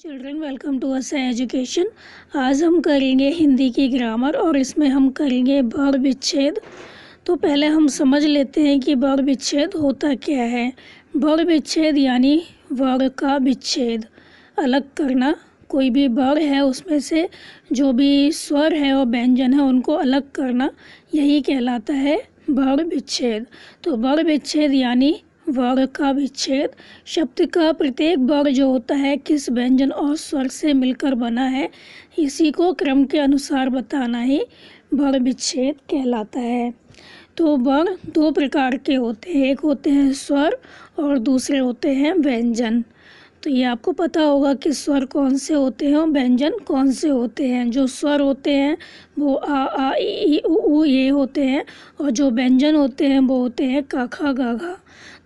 children welcome to us education आज हम करेंगे हिंदी की ग्रामर और इसमें हम करेंगे बर विच्छेद तो पहले हम समझ लेते हैं कि बर विच्छेद होता क्या है बर विच्छेद यानी वर का विच्छेद अलग करना कोई भी बर है उसमें से जो भी स्वर है और व्यंजन है उनको अलग करना यही कहलाता है बर विच्छेद तो बर विच्छेद यानी वर्ग का विच्छेद शब्द का प्रत्येक वर्ग जो होता है किस व्यंजन और स्वर से मिलकर बना है इसी को क्रम के अनुसार बताना ही वर्ग विच्छेद कहलाता है तो वर्ग दो प्रकार के होते हैं एक होते हैं स्वर और दूसरे होते हैं व्यंजन तो ये आपको पता होगा कि स्वर कौन से होते हैं और व्यंजन कौन से होते हैं जो स्वर होते हैं वो आ आ ई उ ये होते हैं और जो व्यंजन होते हैं वो होते हैं काखा गाघा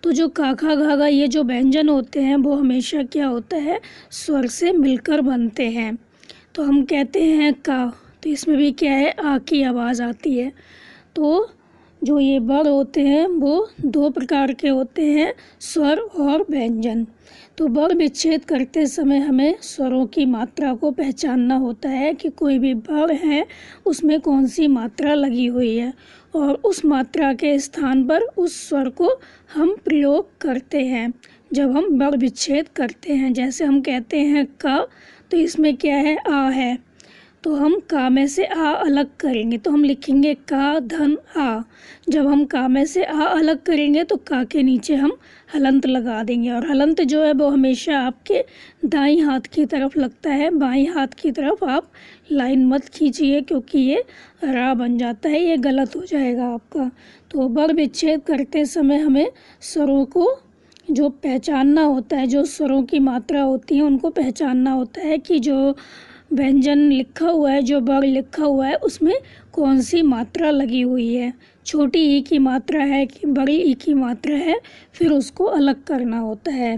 तो जो काका घाघा ये जो व्यंजन होते हैं वो हमेशा क्या होता है स्वर से मिलकर बनते हैं तो हम कहते हैं का तो इसमें भी क्या है आ की आवाज़ आती है तो जो ये बर होते हैं वो दो प्रकार के होते हैं स्वर और व्यंजन तो बर विच्छेद करते समय हमें स्वरों की मात्रा को पहचानना होता है कि कोई भी बर है उसमें कौन सी मात्रा लगी हुई है और उस मात्रा के स्थान पर उस स्वर को हम प्रयोग करते हैं जब हम वर्ग विच्छेद करते हैं जैसे हम कहते हैं का तो इसमें क्या है आ है तो हम का में से आ अलग करेंगे तो हम लिखेंगे का धन आ जब हम का में से आ अलग करेंगे तो का के नीचे हम हलंत लगा देंगे और हलंत जो है वो हमेशा आपके दाई हाथ की तरफ लगता है बाई हाथ की तरफ आप लाइन मत खींचिए क्योंकि ये रा बन जाता है ये गलत हो जाएगा आपका तो बर विच्छेद करते समय हमें स्वरों को जो पहचानना होता है जो स्वरों की मात्रा होती है उनको पहचानना होता है कि जो व्यंजन लिखा हुआ है जो वर्ग लिखा हुआ है उसमें कौन सी मात्रा लगी हुई है छोटी ई की मात्रा है कि बड़ी ई की मात्रा है फिर उसको अलग करना होता है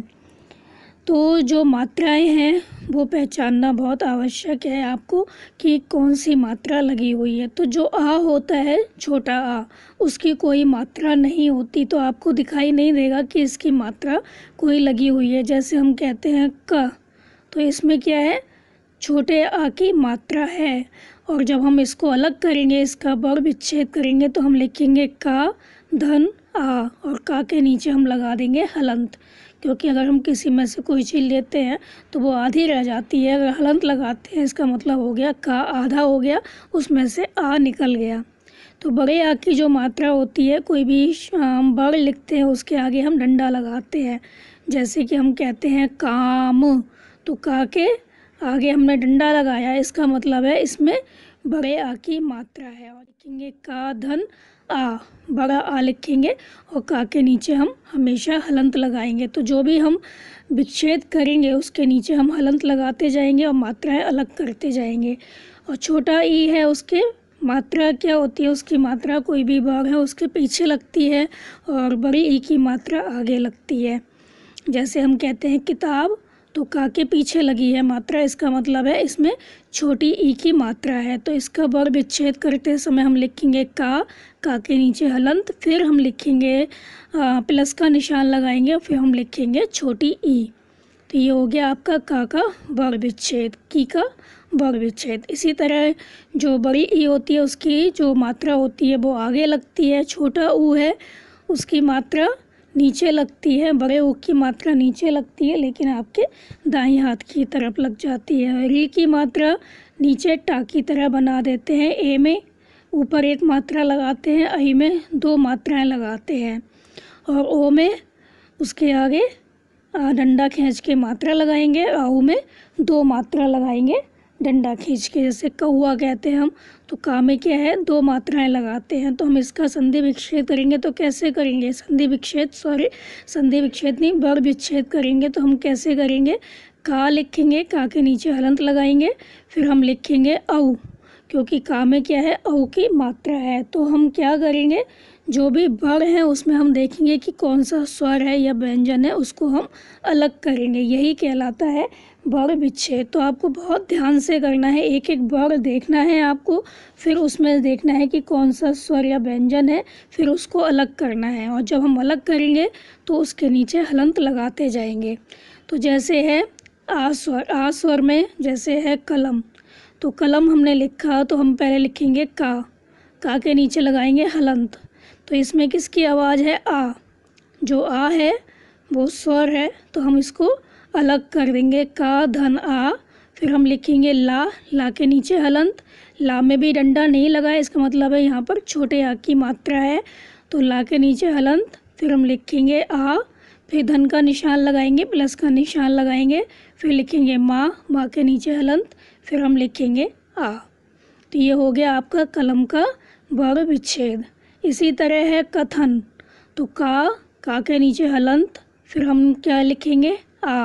तो जो मात्राएं हैं वो पहचानना बहुत आवश्यक है आपको कि कौन सी मात्रा लगी हुई है तो जो आ होता है छोटा आ उसकी कोई मात्रा नहीं होती तो आपको दिखाई नहीं देगा कि इसकी मात्रा कोई लगी हुई है जैसे हम कहते हैं क तो इसमें क्या है छोटे आ की मात्रा है और जब हम इसको अलग करेंगे इसका वर्ग विच्छेद करेंगे तो हम लिखेंगे का धन आ और का के नीचे हम लगा देंगे हलंत क्योंकि अगर हम किसी में से कोई चीज़ लेते हैं तो वो आधी रह जाती है अगर हलंत लगाते हैं इसका मतलब हो गया का आधा हो गया उसमें से आ निकल गया तो बड़े आ की जो मात्रा होती है कोई भी हम बड़ लिखते हैं उसके आगे हम डंडा लगाते हैं जैसे कि हम कहते हैं काम तो का के आगे हमने डंडा लगाया इसका मतलब है इसमें बड़े आ की मात्रा है और लिखेंगे का धन आ बड़ा आ लिखेंगे और का के नीचे हम हमेशा हलंत लगाएंगे तो जो भी हम विच्छेद करेंगे उसके नीचे हम हलंत लगाते जाएंगे और मात्राएं अलग करते जाएंगे और छोटा ई है उसके मात्रा क्या होती है उसकी मात्रा कोई भी भाग है उसके पीछे लगती है और बड़ी ई की मात्रा आगे लगती है जैसे हम कहते हैं किताब तो का के पीछे लगी है मात्रा इसका मतलब है इसमें छोटी ई की मात्रा है तो इसका वर्ग विच्छेद करते समय हम लिखेंगे का का के नीचे हलंत फिर हम लिखेंगे प्लस का निशान लगाएंगे फिर हम लिखेंगे छोटी ई तो ये हो गया आपका का का वर्ग विच्छेद की का वर्ग विच्छेद इसी तरह जो बड़ी ई होती है उसकी जो मात्रा होती है वो आगे लगती है छोटा ऊ है उसकी मात्रा नीचे लगती है बड़े ओ की मात्रा नीचे लगती है लेकिन आपके दाएं हाथ की तरफ लग जाती है री की मात्रा नीचे टा की तरह बना देते हैं ए में ऊपर एक मात्रा लगाते हैं आई में दो मात्राएं लगाते हैं और ओ में उसके आगे डंडा खींच के मात्रा लगाएंगे आऊ में दो मात्रा लगाएंगे डंडा खींच के जैसे कौआ कहते हैं हम तो का में क्या है दो मात्राएं लगाते हैं तो हम इसका संधि विक्षेद करेंगे तो कैसे करेंगे संधि विक्षेद सॉरी संधि विक्षेद नहीं वर्ग विच्छेद करेंगे तो हम कैसे करेंगे का लिखेंगे का के नीचे हलंत लगाएंगे फिर हम लिखेंगे औ क्योंकि का में क्या है औ की मात्रा है तो हम क्या करेंगे जो भी वर्ण है उसमें हम देखेंगे कि कौन सा स्वर है या व्यंजन है उसको हम अलग करेंगे यही कहलाता है वर्ण विच्छेद तो आपको बहुत ध्यान से करना है एक एक वर्ण देखना है आपको फिर उसमें देखना है कि कौन सा स्वर या व्यंजन है फिर उसको अलग करना है और जब हम अलग करेंगे तो उसके नीचे हलंत लगाते जाएंगे तो जैसे है आ स्वर आ स्वर में जैसे है कलम तो कलम हमने लिखा तो हम पहले लिखेंगे का का के नीचे लगाएंगे हलंत तो इसमें किसकी आवाज़ है आ जो आ है वो स्वर है तो हम इसको अलग कर देंगे का धन आ फिर हम लिखेंगे ला ला के नीचे हलंत ला में भी डंडा नहीं लगा है इसका मतलब है यहाँ पर छोटे आ की मात्रा है तो ला के नीचे हलंत फिर हम लिखेंगे आ फिर धन का निशान लगाएंगे प्लस का निशान लगाएंगे फिर लिखेंगे माँ माँ के नीचे हलंत फिर हम लिखेंगे आ तो ये हो गया आपका कलम का वर्ग विच्छेद इसी तरह है कथन तो का का के नीचे हलंत फिर हम क्या लिखेंगे आ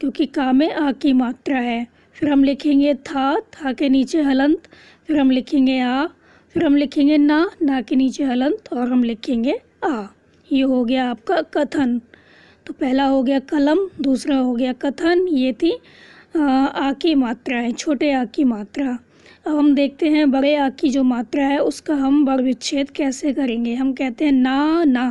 क्योंकि का में आ की मात्रा है फिर हम लिखेंगे था था के नीचे हलंत फिर हम लिखेंगे आ फिर हम लिखेंगे ना ना के नीचे हलंत और हम लिखेंगे आ ये हो गया आपका कथन तो पहला हो गया कलम दूसरा हो गया कथन ये थी आ, आ की मात्रा है छोटे आ की मात्रा अब हम देखते हैं बड़े आ की जो मात्रा है उसका हम वर्ग विच्छेद कैसे करेंगे हम कहते हैं ना ना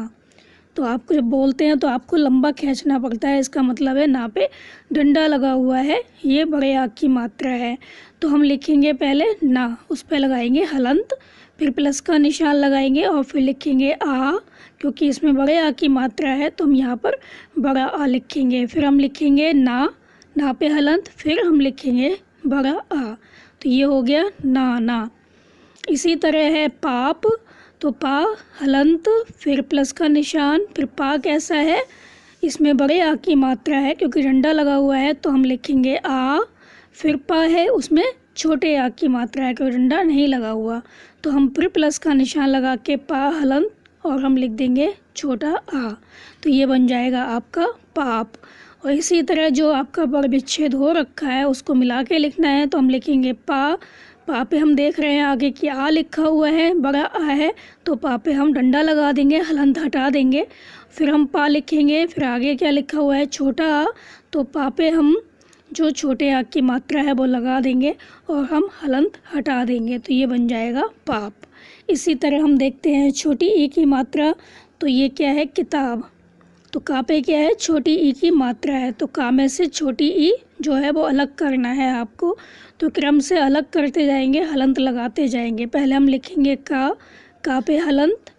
तो आपको जब बोलते हैं तो आपको लंबा खींचना पड़ता है इसका मतलब है ना पे डंडा लगा हुआ है ये बड़े आग की मात्रा है तो हम लिखेंगे पहले ना उस पर लगाएंगे हलंत फिर प्लस का निशान लगाएंगे और फिर लिखेंगे आ क्योंकि इसमें बड़े आ की मात्रा है तो हम यहाँ पर बड़ा आ लिखेंगे फिर हम लिखेंगे ना ना पे हलंत फिर हम लिखेंगे बड़ा आ तो ये हो गया ना ना इसी तरह है पाप तो पा हलंत फिर प्लस का निशान फिर पा कैसा है इसमें बड़े आ की मात्रा है क्योंकि डंडा लगा हुआ है तो हम लिखेंगे आ फिर पा है उसमें छोटे आ की मात्रा है क्योंकि डंडा नहीं लगा हुआ तो हम फिर प्लस का निशान लगा के पा हलंत और हम लिख देंगे छोटा आ तो ये बन जाएगा आपका पाप और इसी तरह जो आपका पर विच्छेद हो रखा है उसको मिला के लिखना है तो हम लिखेंगे पा पा पे हम देख रहे हैं आगे कि आ लिखा हुआ है बड़ा आ है तो पा पे हम डंडा लगा देंगे हलंत हटा देंगे फिर हम पा लिखेंगे फिर आगे क्या लिखा हुआ है छोटा आ तो पा पे हम जो छोटे आग की मात्रा है वो लगा देंगे और हम हलंत हटा देंगे तो ये बन जाएगा पाप इसी तरह हम देखते हैं छोटी ए की मात्रा तो ये क्या है किताब तो का पे क्या है छोटी ई की मात्रा है तो का में से छोटी ई जो है वो अलग करना है आपको तो क्रम से अलग करते जाएंगे हलंत लगाते जाएंगे पहले हम लिखेंगे का का पे हलंत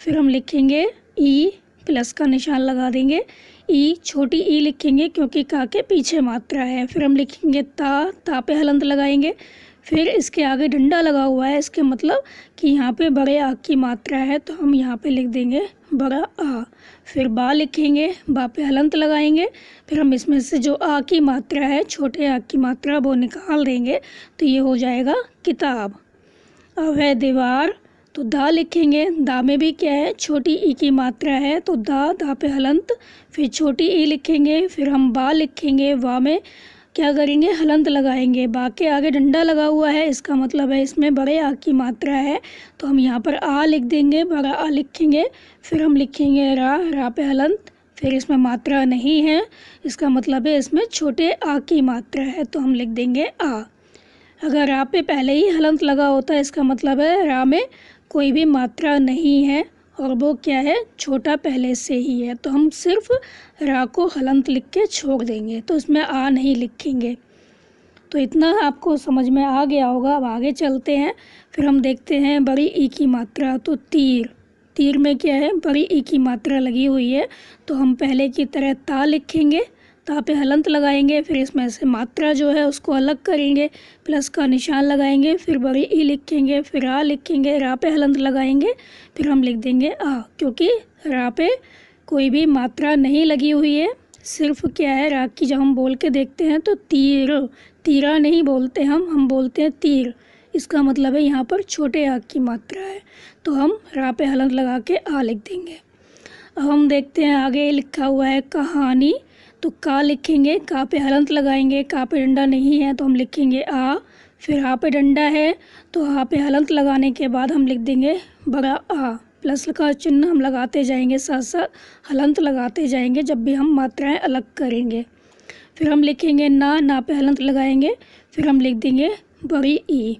फिर हम लिखेंगे ई प्लस का निशान लगा देंगे ई छोटी ई लिखेंगे क्योंकि का के पीछे मात्रा है फिर हम लिखेंगे ता ता पे हलंत लगाएंगे फिर इसके आगे डंडा लगा हुआ है इसके मतलब कि यहाँ पे बड़े आ की मात्रा है तो हम यहाँ पे लिख देंगे बड़ा आ फिर बा लिखेंगे बा पे हलंत लगाएंगे फिर हम इसमें से जो आ की मात्रा है छोटे आ की मात्रा वो निकाल देंगे तो ये हो जाएगा किताब अब है दीवार तो दा लिखेंगे दा में भी क्या है छोटी ई की मात्रा है तो दा दा पे हलंत फिर छोटी ई लिखेंगे फिर हम बा लिखेंगे वा में क्या करेंगे हलंत लगाएंगे बाग के आगे डंडा लगा हुआ है इसका मतलब है इसमें बड़े आ की मात्रा है तो हम यहाँ पर आ लिख देंगे बड़ा आ लिखेंगे फिर हम लिखेंगे रा रा पे हलंत फिर इसमें मात्रा नहीं है इसका मतलब है इसमें छोटे आ की मात्रा है तो हम लिख देंगे आ अगर रा पे पहले ही हलंत लगा होता है इसका मतलब है रा में कोई भी मात्रा नहीं है और वो क्या है छोटा पहले से ही है तो हम सिर्फ रा को हलंत लिख के छोड़ देंगे तो उसमें आ नहीं लिखेंगे तो इतना आपको समझ में आ गया होगा अब आगे चलते हैं फिर हम देखते हैं बड़ी ई की मात्रा तो तीर तीर में क्या है बड़ी ई की मात्रा लगी हुई है तो हम पहले की तरह ता लिखेंगे यहाँ पे हलंत लगाएंगे फिर इसमें से मात्रा जो है उसको अलग करेंगे प्लस का निशान लगाएंगे फिर बड़ी ई लिखेंगे फिर आ लिखेंगे रा पे हलंत लगाएंगे फिर हम लिख देंगे आ क्योंकि रा पे कोई भी मात्रा नहीं लगी हुई है सिर्फ क्या है रा की जब हम बोल के देखते हैं तो तीर तीरा नहीं बोलते हम हम बोलते हैं तीर इसका मतलब है यहाँ पर छोटे आग की मात्रा है तो हम रा पे हलंत लगा के आ लिख देंगे अब हम देखते हैं आगे लिखा हुआ है कहानी तो का लिखेंगे का पे हलंत लगाएंगे का पे डंडा नहीं है तो हम लिखेंगे आ फिर आ पे डंडा है तो आ पे हलंत लगाने के बाद हम लिख देंगे बड़ा आ प्लस का चिन्ह हम लगाते जाएंगे साथ साथ हलंत लगाते जाएंगे जब भी हम मात्राएं अलग करेंगे फिर हम लिखेंगे ना ना पे हलंत लगाएंगे फिर हम लिख देंगे बड़ी ई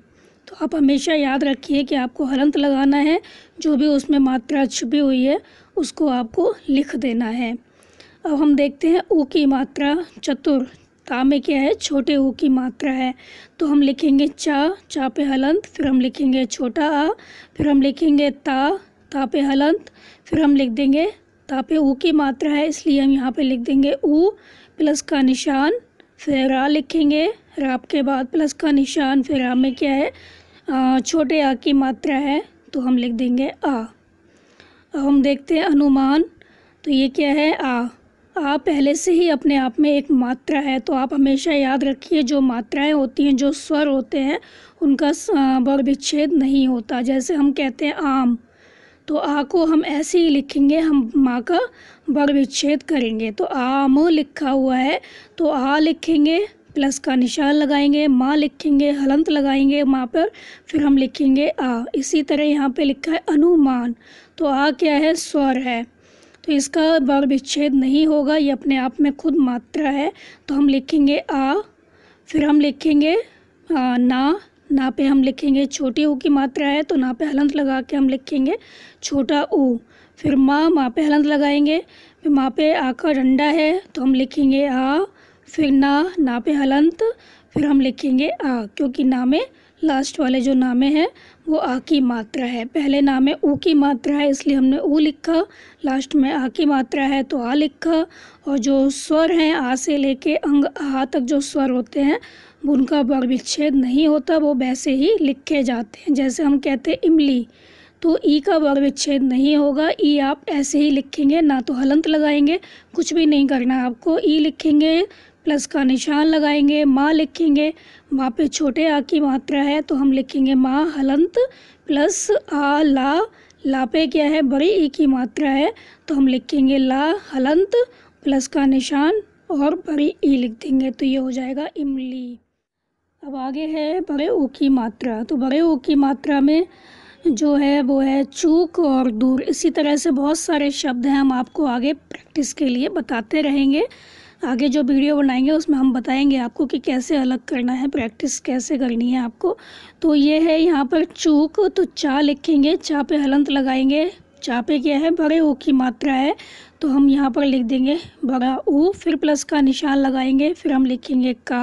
तो आप हमेशा याद रखिए कि आपको हलंत लगाना है जो भी उसमें मात्रा छुपी हुई है उसको आपको लिख देना है अब हम देखते हैं ऊ की मात्रा चतुर ता में क्या है छोटे ऊ की मात्रा है तो हम लिखेंगे चा चा पे हलंत फिर हम लिखेंगे छोटा आ फिर हम लिखेंगे ता ता पे हलंत फिर हम लिख देंगे ता पे ऊ की मात्रा है इसलिए हम यहाँ पे लिख देंगे ऊ प्लस का निशान फिर रा लिखेंगे राप के बाद प्लस का निशान फिर रा में क्या है छोटे आ की मात्रा है तो हम लिख देंगे आ अब हम देखते हैं अनुमान तो ये क्या है आ आप पहले से ही अपने आप में एक मात्रा है तो आप हमेशा याद रखिए जो मात्राएं होती हैं जो स्वर होते हैं उनका वर्ग विच्छेद नहीं होता जैसे हम कहते हैं आम तो आ को हम ऐसे ही लिखेंगे हम माँ का वर्ग विच्छेद करेंगे तो आम लिखा हुआ है तो आ लिखेंगे प्लस का निशान लगाएंगे माँ लिखेंगे हलंत लगाएंगे माँ पर फिर हम लिखेंगे आ इसी तरह यहाँ पे लिखा है अनुमान तो आ क्या है स्वर है तो इसका वर्ग विच्छेद नहीं होगा ये अपने आप में खुद मात्रा है तो हम लिखेंगे आ फिर हम लिखेंगे आ, ना ना पे हम लिखेंगे छोटी ऊ की मात्रा है तो ना पे हलंत लगा के हम लिखेंगे छोटा ऊ फिर माँ माँ पे हलंत लगाएंगे फिर माँ पे आ का डंडा है तो हम लिखेंगे आ फिर ना ना पे हलंत फिर हम लिखेंगे आ क्योंकि नामे लास्ट वाले जो नामे हैं वो आ की मात्रा है पहले नाम है ऊ की मात्रा है इसलिए हमने ऊ लिखा लास्ट में आ की मात्रा है तो आ लिखा और जो स्वर हैं आ से लेके अंग आ तक जो स्वर होते हैं उनका वर्ग विच्छेद नहीं होता वो वैसे ही लिखे जाते हैं जैसे हम कहते हैं इमली तो ई का वर्ग विच्छेद नहीं होगा ई आप ऐसे ही लिखेंगे ना तो हलंत लगाएंगे कुछ भी नहीं करना आपको ई लिखेंगे प्लस का निशान लगाएंगे माँ लिखेंगे माँ पे छोटे आ की मात्रा है तो हम लिखेंगे माँ हलंत प्लस आ ला ला पे क्या है बड़ी ई की मात्रा है तो हम लिखेंगे ला हलंत प्लस का निशान और बड़ी ई लिख देंगे तो ये हो जाएगा इमली अब आगे है बड़े ओ की मात्रा तो बड़े ओ की मात्रा में जो है वो है चूक और दूर इसी तरह से बहुत सारे शब्द हैं हम आपको आगे प्रैक्टिस के लिए बताते रहेंगे आगे जो वीडियो बनाएंगे उसमें हम बताएंगे आपको कि कैसे अलग करना है प्रैक्टिस कैसे करनी है आपको तो ये है यहाँ पर चूक तो चा लिखेंगे चा पे हलंत लगाएंगे चा पे क्या है बड़े ओ की मात्रा है तो हम यहाँ पर लिख देंगे बड़ा ओ फिर प्लस का निशान लगाएंगे फिर हम लिखेंगे का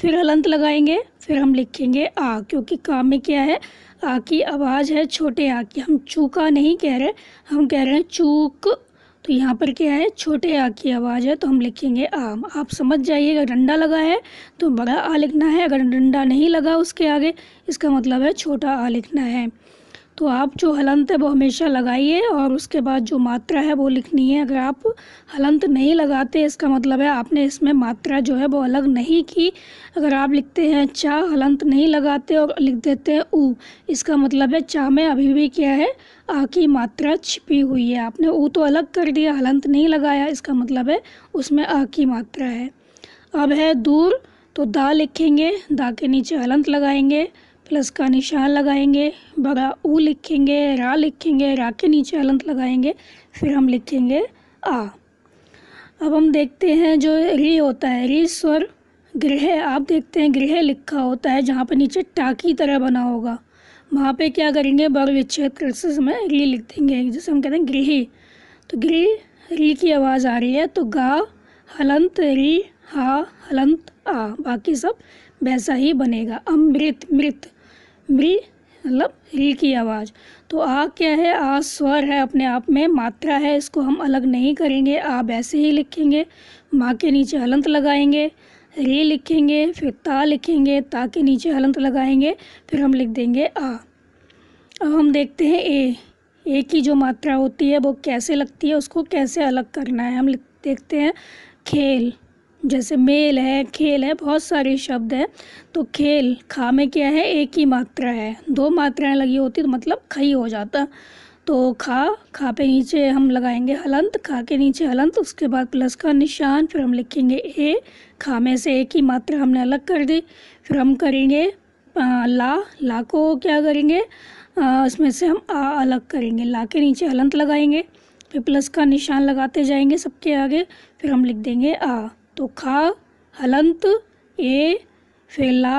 फिर हलंत लगाएंगे फिर हम लिखेंगे आ क्योंकि का में क्या है आ की आवाज़ है छोटे आ की हम चूका नहीं कह रहे हम कह रहे हैं चूक तो यहाँ पर क्या है छोटे आ की आवाज़ है तो हम लिखेंगे आम आप समझ जाइए अगर डंडा लगा है तो बड़ा आ लिखना है अगर डंडा नहीं लगा उसके आगे इसका मतलब है छोटा आ लिखना है तो आप जो हलंत है वो हमेशा लगाइए और उसके बाद जो मात्रा है वो लिखनी है अगर आप हलंत नहीं लगाते इसका मतलब है आपने इसमें मात्रा जो है वो अलग नहीं की अगर आप लिखते हैं चा हलंत नहीं लगाते और लिख देते हैं ऊ इसका मतलब है चा में अभी भी क्या है आ की मात्रा छिपी हुई है आपने ऊ तो अलग कर दिया हलंत नहीं लगाया इसका मतलब है उसमें आ की मात्रा है अब है दूर तो दा लिखेंगे दा के नीचे हलंत लगाएंगे प्लस का निशान लगाएंगे बड़ा ऊ लिखेंगे रा लिखेंगे रा के नीचे अलंत लगाएंगे फिर हम लिखेंगे आ अब हम देखते हैं जो री होता है री स्वर गृह आप देखते हैं गृह लिखा होता है जहाँ पर नीचे टा की तरह बना होगा वहाँ पे क्या करेंगे बर विच्छेद से समय री लिख देंगे जैसे हम कहते हैं गृह तो गृह री की आवाज़ आ रही है तो गा हलंत री हा हलंत आ बाकी सब वैसा ही बनेगा अमृत मृत मिल मतलब हिल की आवाज़ तो आ क्या है आ स्वर है अपने आप में मात्रा है इसको हम अलग नहीं करेंगे आ वैसे ही लिखेंगे माँ के नीचे हलंत लगाएंगे रे लिखेंगे फिर ता लिखेंगे ता के नीचे हलंत लगाएंगे फिर हम लिख देंगे आ अब हम देखते हैं ए ए की जो मात्रा होती है वो कैसे लगती है उसको कैसे अलग करना है हम देखते हैं खेल जैसे मेल है खेल है बहुत सारे शब्द हैं तो खेल खा में क्या है एक ही मात्रा है दो मात्राएं लगी होती तो मतलब खई हो जाता तो खा खा पे नीचे हम लगाएंगे हलंत खा के नीचे हलंत उसके बाद प्लस का निशान फिर हम लिखेंगे ए खा में से एक ही मात्रा हमने अलग कर दी फिर हम करेंगे आ, ला ला को क्या करेंगे उसमें इसमें से हम आ अलग करेंगे ला के नीचे हलंत लगाएंगे फिर प्लस का निशान लगाते जाएंगे सबके आगे फिर हम लिख देंगे आ तुखा हलंत ए फेला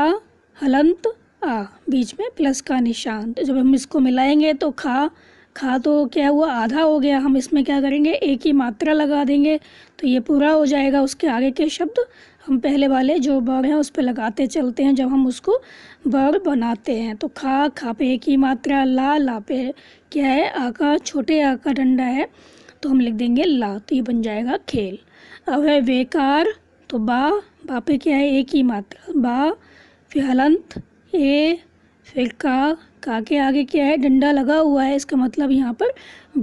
हलंत आ बीच में प्लस का निशान तो जब हम इसको मिलाएंगे तो खा खा तो क्या हुआ आधा हो गया हम इसमें क्या करेंगे एक ही मात्रा लगा देंगे तो ये पूरा हो जाएगा उसके आगे के शब्द हम पहले वाले जो वर्ग हैं उस पर लगाते चलते हैं जब हम उसको वर्ग बनाते हैं तो खा खा पे एक ही मात्रा ला ला पे क्या है आका छोटे आका डंडा है तो हम लिख देंगे ला तो ये बन जाएगा खेल अब है बेकार तो बा बा पे क्या है एक ही मात्रा बा फिर हलंत ए फिर का का के आगे क्या है डंडा लगा हुआ है इसका मतलब यहाँ पर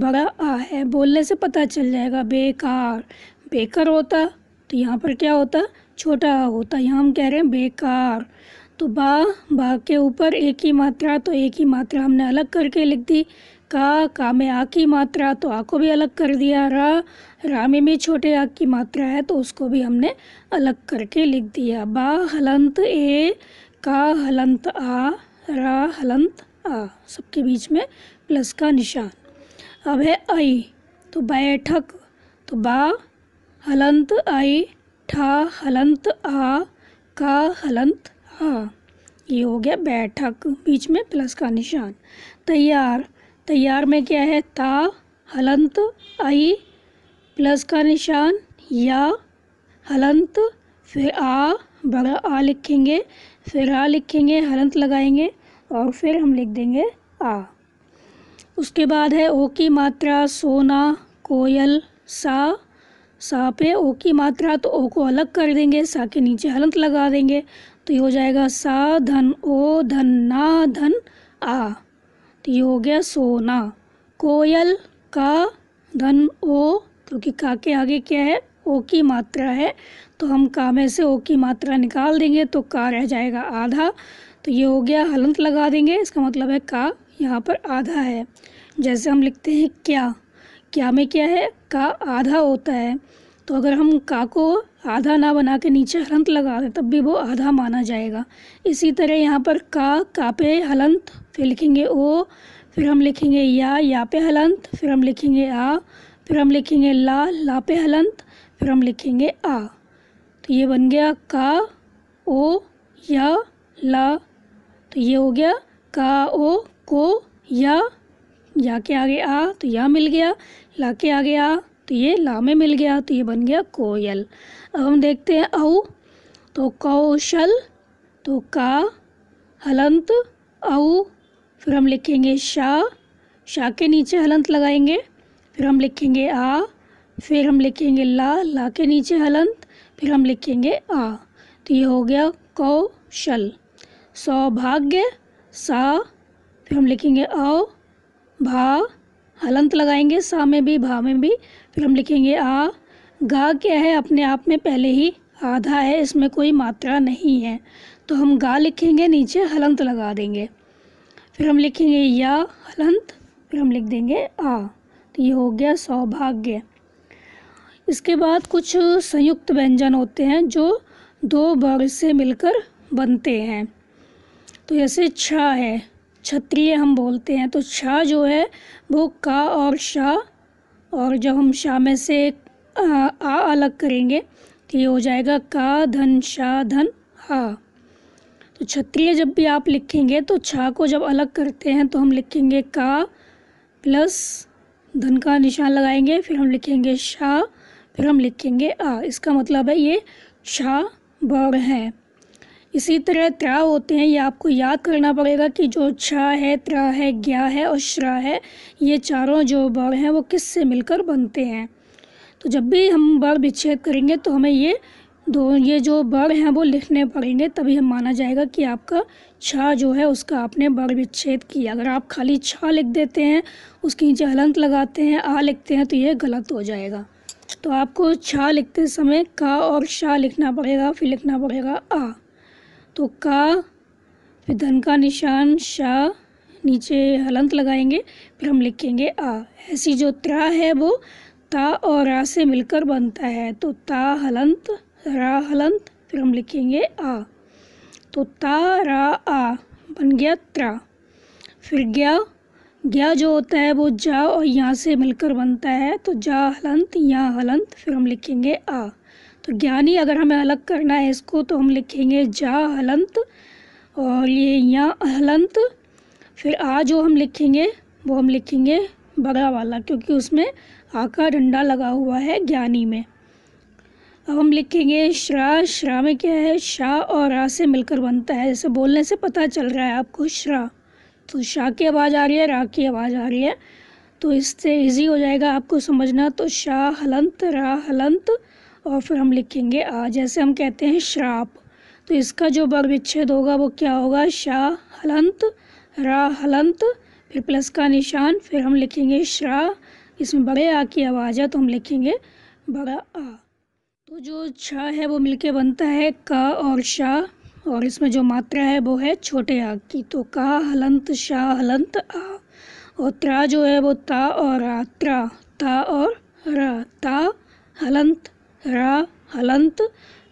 बड़ा आ है बोलने से पता चल जाएगा बेकार बेकर होता तो यहाँ पर क्या होता छोटा आ होता यहाँ हम कह रहे हैं बेकार तो बा बा के ऊपर एक ही मात्रा तो एक ही मात्रा हमने अलग करके लिख दी का का में आ की मात्रा तो आ को भी अलग कर दिया रा रा में भी छोटे आ की मात्रा है तो उसको भी हमने अलग करके लिख दिया बा हलंत ए का हलंत आ रा हलंत आ सबके बीच में प्लस का निशान अब है आई तो बैठक तो बा हलंत आई ठा हलंत आ का हलंत आ ये हो गया बैठक बीच में प्लस का निशान तैयार तैयार में क्या है ता हलंत आई प्लस का निशान या हलंत फिर आ बड़ा आ लिखेंगे फिर आ लिखेंगे हलंत लगाएंगे और फिर हम लिख देंगे आ उसके बाद है ओ की मात्रा सोना कोयल सा सा पे ओ की मात्रा तो ओ को अलग कर देंगे सा के नीचे हलंत लगा देंगे तो ये हो जाएगा सा धन ओ धन ना धन आ योग्य सोना कोयल का धन ओ क्योंकि का के आगे क्या है ओ की मात्रा है तो हम का में से ओ की मात्रा निकाल देंगे तो का रह जाएगा आधा तो ये हो गया हलंत लगा देंगे इसका मतलब है का यहाँ पर आधा है जैसे हम लिखते हैं क्या क्या में क्या है का आधा होता है तो अगर हम का को आधा ना बना के नीचे हलंत लगा दें तब भी वो आधा माना जाएगा इसी तरह यहाँ पर का का पे हलंत फिर लिखेंगे ओ फिर हम लिखेंगे या या पे हलंत फिर हम लिखेंगे आ फिर हम लिखेंगे ला ला पे हलंत फिर हम लिखेंगे आ तो ये बन गया का ओ या ला तो ये हो गया का ओ को या या के आगे आ तो या मिल गया ला के आगे आ तो ये ला में मिल गया तो ये बन गया कोयल अब हम देखते हैं औ तो कौशल तो का हलंत औ फिर हम लिखेंगे शाह शाह के नीचे हलंत लगाएंगे फिर हम लिखेंगे आ फिर हम लिखेंगे ला ला के नीचे हलंत फिर हम लिखेंगे आ तो ये हो गया कौशल सौभाग्य सा फिर हम लिखेंगे औ भा हलंत लगाएंगे सा में भी भा में भी फिर हम लिखेंगे आ गा क्या है अपने आप में पहले ही आधा है इसमें कोई मात्रा नहीं है तो हम गा लिखेंगे नीचे हलंत लगा देंगे फिर हम लिखेंगे या हलंत फिर हम लिख देंगे आ तो ये हो गया सौभाग्य इसके बाद कुछ संयुक्त व्यंजन होते हैं जो दो वर्ग से मिलकर बनते हैं तो जैसे छ है क्षत्रिय हम बोलते हैं तो शाह जो है वो का और शाह और जब हम शाह में से आ, आ अलग करेंगे तो ये हो जाएगा का धन शाह धन हा तो क्षत्रिय जब भी आप लिखेंगे तो छा को जब अलग करते हैं तो हम लिखेंगे का प्लस धन का निशान लगाएंगे फिर हम लिखेंगे शाह फिर हम लिखेंगे आ इसका मतलब है ये शाह बड़ हैं इसी तरह त्रा होते हैं ये आपको याद करना पड़ेगा कि जो छा है त्रा है ग्या है और श्रा है ये चारों जो बड़ हैं वो किस से मिलकर बनते हैं तो जब भी हम बड़ विच्छेद करेंगे तो हमें ये दो ये जो बड़ हैं वो लिखने पड़ेंगे तभी हम माना जाएगा कि आपका छा जो है उसका आपने बड़ विच्छेद किया अगर आप खाली छा लिख देते हैं उसके नीचे हलंत लगाते हैं आ लिखते हैं तो ये गलत हो जाएगा तो आपको छा लिखते समय का और शाह लिखना पड़ेगा फिर लिखना पड़ेगा आ तो का फिर धन का निशान शाह नीचे हलंत लगाएंगे फिर हम लिखेंगे आ ऐसी जो त्रा है वो ता और रा से मिलकर बनता है तो ता हलंत रा हलंत फिर हम लिखेंगे आ तो ता रा आ बन गया त्रा फिर गया गया जो होता है वो जा और यहाँ से मिलकर बनता है तो जा हलंत यहाँ हलंत फिर हम लिखेंगे आ तो ज्ञानी अगर हमें अलग करना है इसको तो हम लिखेंगे जा हलंत और ये यहाँ हलंत फिर आ जो हम लिखेंगे वो हम लिखेंगे बगा वाला क्योंकि उसमें आ का डंडा लगा हुआ है ज्ञानी में अब हम लिखेंगे श्रा श्रा में क्या है शाह और रा से मिलकर बनता है जैसे बोलने से पता चल रहा है आपको श्रा तो शाह की आवाज़ आ रही है रा की आवाज़ आ रही है तो इससे इजी हो जाएगा आपको समझना तो शाह हलंत रा हलंत और फिर हम लिखेंगे आ जैसे हम कहते हैं श्राप तो इसका जो वर्ग विच्छेद होगा वो क्या होगा शाह हलंत रा हलंत फिर प्लस का निशान फिर हम लिखेंगे श्रा इसमें बड़े आ की आवाज़ है तो हम लिखेंगे बड़ा आ तो जो छा है वो मिलके बनता है का और शाह और इसमें जो मात्रा है वो है छोटे आ की तो का हलंत शाह हलंत आ और त्रा जो है वो ता और रा त्रा ता और रा ता हलंत रा हलंत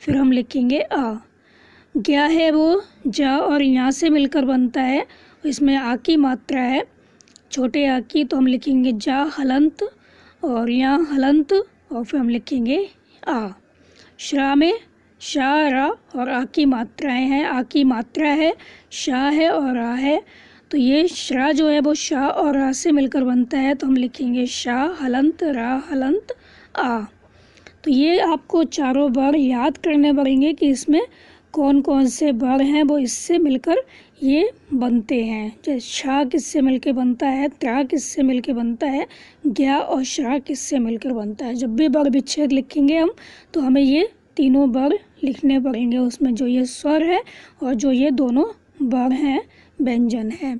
फिर हम लिखेंगे आ गया है वो जा और यहाँ से मिलकर बनता है इसमें आ की मात्रा है छोटे आ की तो हम लिखेंगे जा हलंत और यहाँ हलंत और फिर हम लिखेंगे आ श्रा में शाह रा और आ की मात्राएँ हैं आ की मात्रा है शाह है और आ है तो ये श्रा जो है वो शाह और रा से मिलकर बनता है तो हम लिखेंगे शाह हलंत रा हलंत आ तो ये आपको चारों बार याद करने पड़ेंगे कि इसमें कौन कौन से बार हैं वो इससे मिलकर ये बनते हैं जैसे शाह किससे मिलकर बनता है त्रा किससे मिलकर बनता है गया और शाह किससे मिलकर बनता है जब भी वर्ग विच्छेद लिखेंगे हम तो हमें ये तीनों वर्ग लिखने पड़ेंगे उसमें जो ये स्वर है और जो ये दोनों बार हैं व्यंजन हैं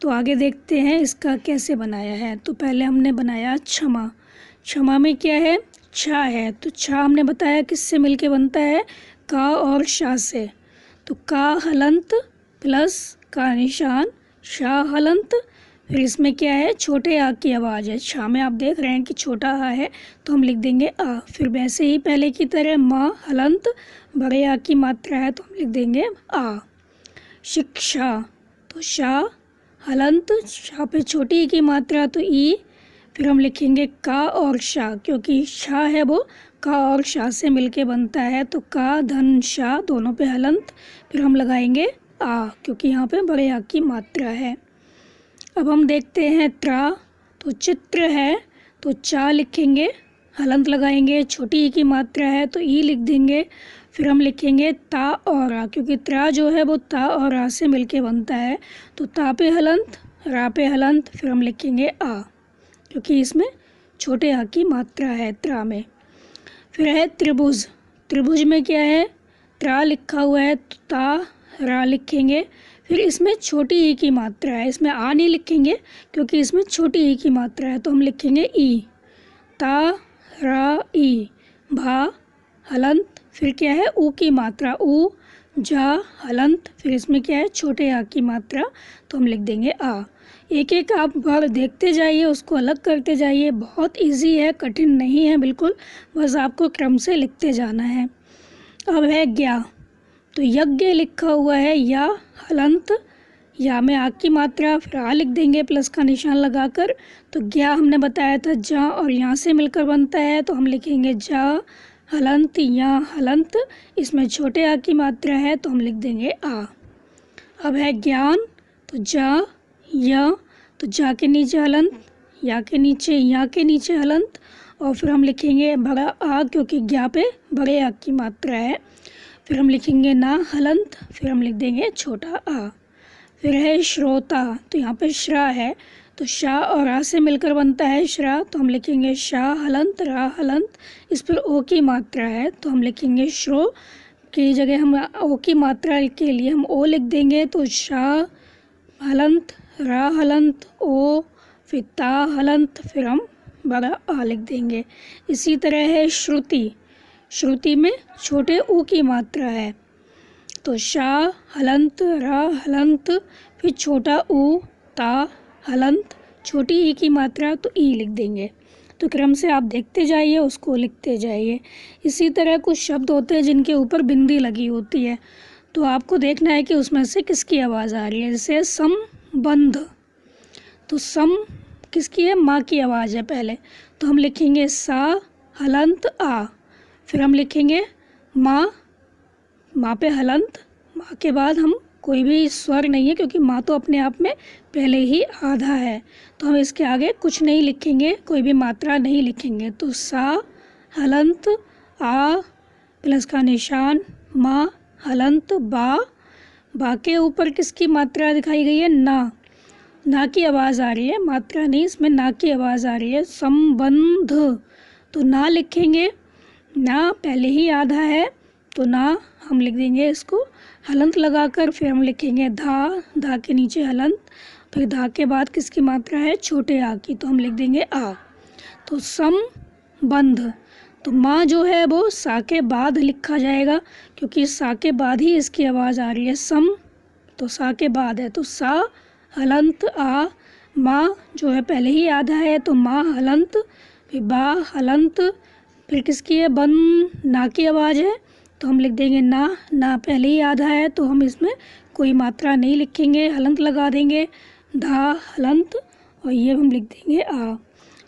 तो आगे देखते हैं इसका कैसे बनाया है तो पहले हमने बनाया क्षमा क्षमा में क्या है छा अच्छा है तो छा हमने बताया किससे मिलके बनता है का और शाह से तो का हलंत प्लस का निशान शाह हलंत फिर इसमें क्या है छोटे आ की आवाज़ है छा में आप देख रहे हैं कि छोटा आ है तो हम लिख देंगे आ फिर वैसे ही पहले की तरह माँ हलंत बड़े आ की मात्रा है तो हम लिख देंगे आ शिक्षा तो शाह हलंत शाह पे छोटी की मात्रा तो ई फिर हम लिखेंगे का और शाह क्योंकि शाह है वो का और शाह से मिलके बनता है तो का धन शाह दोनों पे हलंत फिर हम लगाएंगे आ क्योंकि यहाँ पे बड़े आ की मात्रा है अब हम देखते हैं त्रा तो चित्र है तो चा लिखेंगे हलंत लगाएंगे छोटी ई की मात्रा है तो ई लिख देंगे फिर हम लिखेंगे ता और आ क्योंकि त्रा जो है वो ता और आ से मिलके बनता है तो ता पे हलंत रा पे हलंत फिर हम लिखेंगे आ क्योंकि इसमें छोटे आ की मात्रा है त्रा में फिर है त्रिभुज त्रिभुज में क्या है त्रा लिखा हुआ है तो ता रा लिखेंगे फिर इसमें छोटी ई की मात्रा है इसमें आ नहीं लिखेंगे क्योंकि इसमें छोटी ई की मात्रा है तो हम लिखेंगे ई ता रा ई भा हलंत फिर क्या है ऊ की मात्रा ऊ जा हलंत फिर इसमें क्या है छोटे आ की मात्रा तो हम लिख देंगे आ एक एक आप वर्ड देखते जाइए उसको अलग करते जाइए बहुत इजी है कठिन नहीं है बिल्कुल बस आपको क्रम से लिखते जाना है अब है ग्या तो यज्ञ लिखा हुआ है या हलंत या में आग की मात्रा फिर आ लिख देंगे प्लस का निशान लगाकर तो ग्या हमने बताया था जा और यहाँ से मिलकर बनता है तो हम लिखेंगे जा हलंत या हलंत इसमें छोटे आ की मात्रा है तो हम लिख देंगे आ अब है ज्ञान तो जा या तो जा के नीचे हलंत या के नीचे या के नीचे हलंत और फिर हम लिखेंगे बड़ा आ क्योंकि ज्ञा पे बड़े आ की मात्रा है फिर हम लिखेंगे ना हलंत फिर हम लिख देंगे छोटा आ फिर है श्रोता तो यहाँ पे श्रा है तो शाह और रा से मिलकर बनता है श्रा तो हम लिखेंगे शाह हलंत रा हलंत इस पर ओ की मात्रा है तो हम लिखेंगे श्रो की जगह हम ओ की मात्रा के लिए हम ओ लिख देंगे तो शाह हलंत रा हलंत ओ फिर ता हलंत फिर हम बड़ा आ लिख देंगे इसी तरह है श्रुति श्रुति में छोटे ऊ की मात्रा है तो शाह हलंत रा हलंत फिर छोटा ऊ ता हलंत छोटी ई e की मात्रा तो ई e लिख देंगे तो क्रम से आप देखते जाइए उसको लिखते जाइए इसी तरह कुछ शब्द होते हैं जिनके ऊपर बिंदी लगी होती है तो आपको देखना है कि उसमें से किसकी आवाज़ आ रही है जैसे संबंध तो सम किसकी है माँ की आवाज़ है पहले तो हम लिखेंगे सा हलंत आ फिर हम लिखेंगे माँ माँ पे हलंत माँ के बाद हम कोई भी स्वर नहीं है क्योंकि माँ तो अपने आप में पहले ही आधा है तो हम इसके आगे कुछ नहीं लिखेंगे कोई भी मात्रा नहीं लिखेंगे तो सा हलंत आ प्लस का निशान माँ हलंत बा बा के ऊपर किसकी मात्रा दिखाई गई है ना ना की आवाज़ आ रही है मात्रा नहीं इसमें ना की आवाज़ आ रही है संबंध तो ना लिखेंगे ना पहले ही आधा है तो ना हम लिख देंगे इसको हलंत लगाकर फिर हम लिखेंगे धा धा के नीचे हलंत फिर धा के बाद किसकी मात्रा है छोटे आ की तो हम लिख देंगे आ तो सम बंध तो माँ जो है वो सा के बाद लिखा जाएगा क्योंकि सा के बाद ही इसकी आवाज़ आ रही है सम तो सा के बाद है तो सा हलंत आ माँ जो है पहले ही आधा है तो माँ हलंत फिर बा हलंत फिर किसकी है बन ना की आवाज़ है तो हम लिख देंगे ना ना पहले ही आधा है तो हम इसमें कोई मात्रा नहीं लिखेंगे हलंत लगा देंगे धा हलंत और ये हम लिख देंगे आ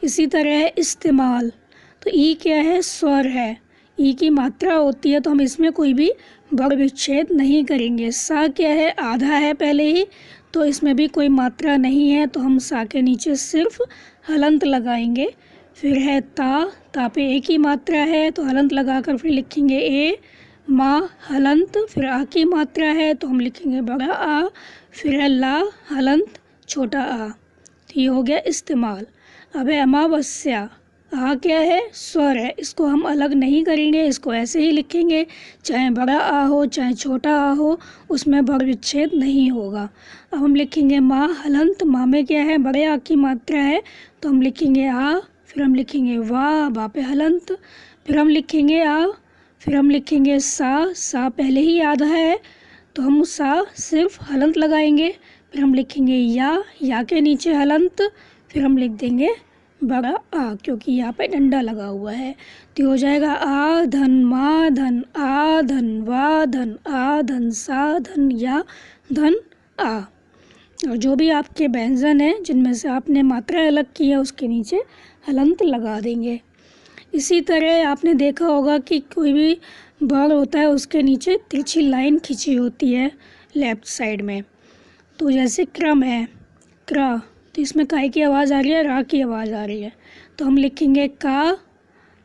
इसी तरह है इस्तेमाल तो ई क्या है स्वर है ई की मात्रा होती है तो हम इसमें कोई भी वर्ग विच्छेद नहीं करेंगे सा क्या है आधा है पहले ही तो इसमें भी कोई मात्रा नहीं है तो हम सा के नीचे सिर्फ हलंत लगाएंगे फिर है ता ता पे एक ही मात्रा है तो हलंत लगाकर फिर लिखेंगे ए मा हलंत फिर आ की मात्रा है तो हम लिखेंगे बड़ा आ फिर ला हलंत छोटा आ तो ये हो गया इस्तेमाल अब है अमावस्या आ क्या है स्वर है इसको हम अलग नहीं करेंगे इसको ऐसे ही लिखेंगे चाहे बड़ा आ हो चाहे छोटा आ हो उसमें बड़ विच्छेद नहीं होगा अब हम लिखेंगे माँ हलंत माँ में क्या है बड़े आ की मात्रा है तो हम लिखेंगे आ फिर हम लिखेंगे वाह बापे हलंत फिर हम लिखेंगे आ फिर हम लिखेंगे सा सा पहले ही आधा है तो हम उस सा सिर्फ हलंत लगाएंगे फिर हम लिखेंगे या या के नीचे हलंत फिर हम लिख देंगे बड़ा आ क्योंकि यहाँ पे डंडा लगा हुआ है तो हो जाएगा आ धन मा धन आ धन वा धन आ धन सा धन या धन आ और जो भी आपके व्यंजन हैं जिनमें से आपने मात्रा अलग की है उसके नीचे हलंत लगा देंगे इसी तरह आपने देखा होगा कि कोई भी बॉल होता है उसके नीचे तिरछी लाइन खींची होती है लेफ्ट साइड में तो जैसे क्रम है क्र तो इसमें काय की आवाज़ आ रही है रा की आवाज़ आ रही है तो हम लिखेंगे का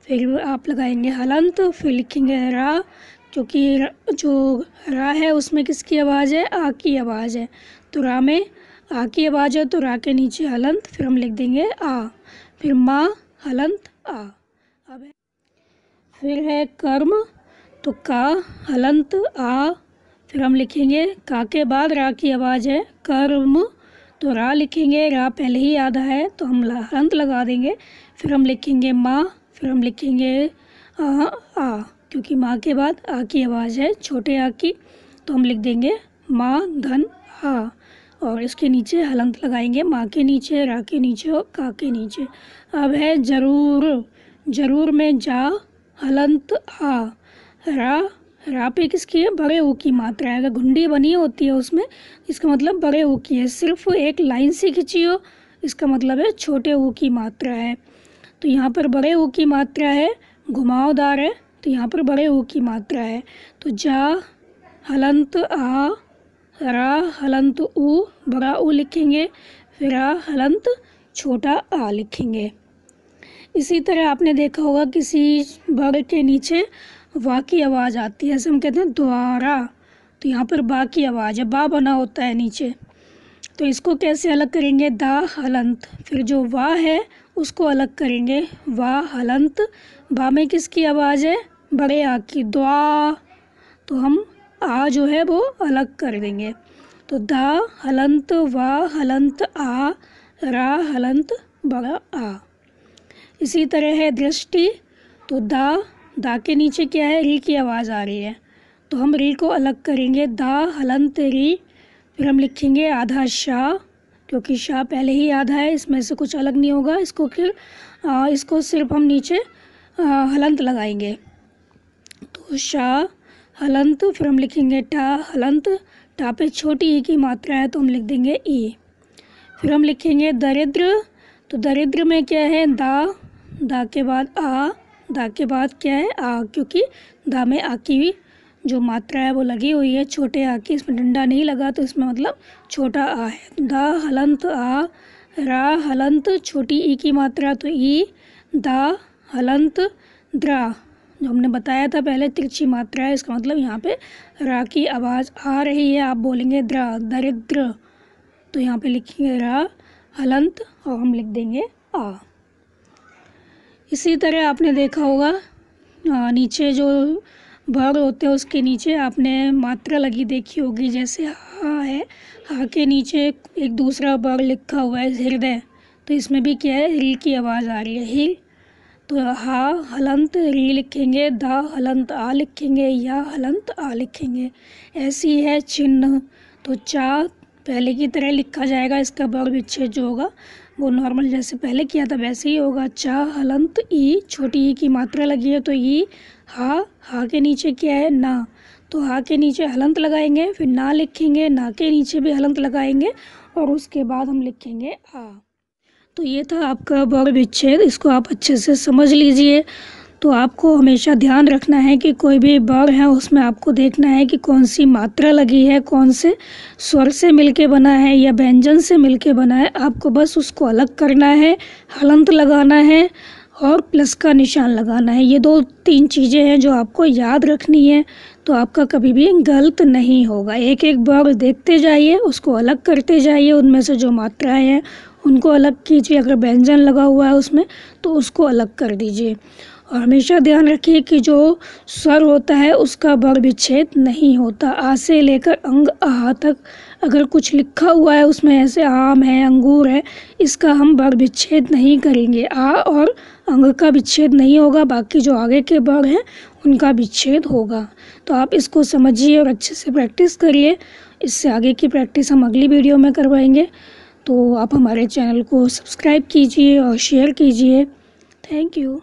फिर आप लगाएंगे हलंत फिर लिखेंगे रा क्योंकि जो रा है उसमें किसकी आवाज़ है आ की आवाज़ है तो रा में आ की आवाज़ है तो रा के नीचे हलंत फिर हम लिख देंगे आ फिर माँ हलंत आ फिर है कर्म तो का हलंत आ फिर हम लिखेंगे का के बाद रा की आवाज़ है कर्म तो रा लिखेंगे रा पहले ही आधा है तो हम हलंत लगा देंगे फिर हम लिखेंगे माँ फिर हम लिखेंगे आ, आ क्योंकि माँ के बाद आ की आवाज़ है छोटे आ की तो हम लिख देंगे माँ धन आ और इसके नीचे हलंत लगाएंगे माँ के नीचे रा के नीचे और का के नीचे अब है ज़रूर ज़रूर में जा हलंत आ रा रा पे किसकी है बड़े ऊ की मात्रा है अगर घुंडी बनी होती है उसमें इसका मतलब बड़े ओ की है सिर्फ एक लाइन से खिंची हो इसका मतलब है छोटे ऊ की मात्रा है तो यहाँ पर बड़े ऊ की मात्रा है घुमावदार है तो यहाँ पर बड़े ऊ की मात्रा है तो जा हलंत आ रा हलंत ऊ बड़ा ऊ लिखेंगे फिर आ हलंत छोटा आ लिखेंगे इसी तरह आपने देखा होगा किसी बग के नीचे वाह की आवाज़ आती है ऐसे हम कहते हैं द्वारा तो यहाँ पर बा की आवाज़ है बा बना होता है नीचे तो इसको कैसे अलग करेंगे दा हलंत फिर जो वाह है उसको अलग करेंगे वाह हलंत बा में किसकी आवाज़ है बड़े आ की द्वा तो हम आ जो है वो अलग कर देंगे तो दा हलंत वाह हलंत आ रा हलंत बड़ा आ इसी तरह है दृष्टि तो दा दा के नीचे क्या है री की आवाज़ आ रही है तो हम री को अलग करेंगे दा हलंत री फिर हम लिखेंगे आधा शाह क्योंकि शाह पहले ही आधा है इसमें से कुछ अलग नहीं होगा इसको फिर इसको सिर्फ हम नीचे हलंत लगाएंगे तो शाह हलंत फिर हम लिखेंगे टा हलंत टा पे छोटी ई की मात्रा है तो हम लिख देंगे ई फिर हम लिखेंगे दरिद्र तो दरिद्र में क्या है दा दा के बाद आ दा के बाद क्या है आ क्योंकि दा में आ की भी जो मात्रा है वो लगी हुई है छोटे आ की इसमें डंडा नहीं लगा तो इसमें मतलब छोटा आ है तो दा हलंत आ रा हलंत छोटी ई की मात्रा तो ई दा हलंत द्रा जो हमने बताया था पहले तिरछी मात्रा है इसका मतलब यहाँ पे रा की आवाज़ आ रही है आप बोलेंगे द्रा दरिद्र तो यहाँ पे लिखेंगे रा हलंत और हम लिख देंगे आ इसी तरह आपने देखा होगा नीचे जो भर होते हैं उसके नीचे आपने मात्रा लगी देखी होगी जैसे हा है हा के नीचे एक दूसरा भर लिखा हुआ है हृदय तो इसमें भी क्या है हिल की आवाज़ आ रही है हिल तो हा हलंत री लिखेंगे दा हलंत आ लिखेंगे या हलंत आ लिखेंगे ऐसी है चिन्ह तो चा पहले की तरह लिखा जाएगा इसका वर्ग विच्छेद जो होगा वो नॉर्मल जैसे पहले किया था वैसे ही होगा चा हलंत ई छोटी ई की मात्रा लगी है तो ई हा हा के नीचे क्या है ना तो हा के नीचे हलंत लगाएंगे फिर ना लिखेंगे ना के नीचे भी हलंत लगाएंगे और उसके बाद हम लिखेंगे आ तो ये था आपका वर्ग विच्छेद इसको आप अच्छे से समझ लीजिए तो आपको हमेशा ध्यान रखना है कि कोई भी बाग है उसमें आपको देखना है कि कौन सी मात्रा लगी है कौन से स्वर से मिलके बना है या व्यंजन से मिलके बना है आपको बस उसको अलग करना है हलंत लगाना है और प्लस का निशान लगाना है ये दो तीन चीज़ें हैं जो आपको याद रखनी है तो आपका कभी भी गलत नहीं होगा एक एक बार देखते जाइए उसको अलग करते जाइए उनमें से जो मात्राएँ हैं उनको अलग कीजिए अगर व्यंजन लगा हुआ है उसमें तो उसको अलग कर दीजिए और हमेशा ध्यान रखिए कि जो स्वर होता है उसका वर्ग विच्छेद नहीं होता आ से लेकर अंग आ तक अगर कुछ लिखा हुआ है उसमें ऐसे आम है अंगूर है इसका हम वर्ग विच्छेद नहीं करेंगे आ और अंग का विच्छेद नहीं होगा बाकी जो आगे के वर्ग हैं उनका विच्छेद होगा तो आप इसको समझिए और अच्छे से प्रैक्टिस करिए इससे आगे की प्रैक्टिस हम अगली वीडियो में करवाएंगे तो आप हमारे चैनल को सब्सक्राइब कीजिए और शेयर कीजिए थैंक यू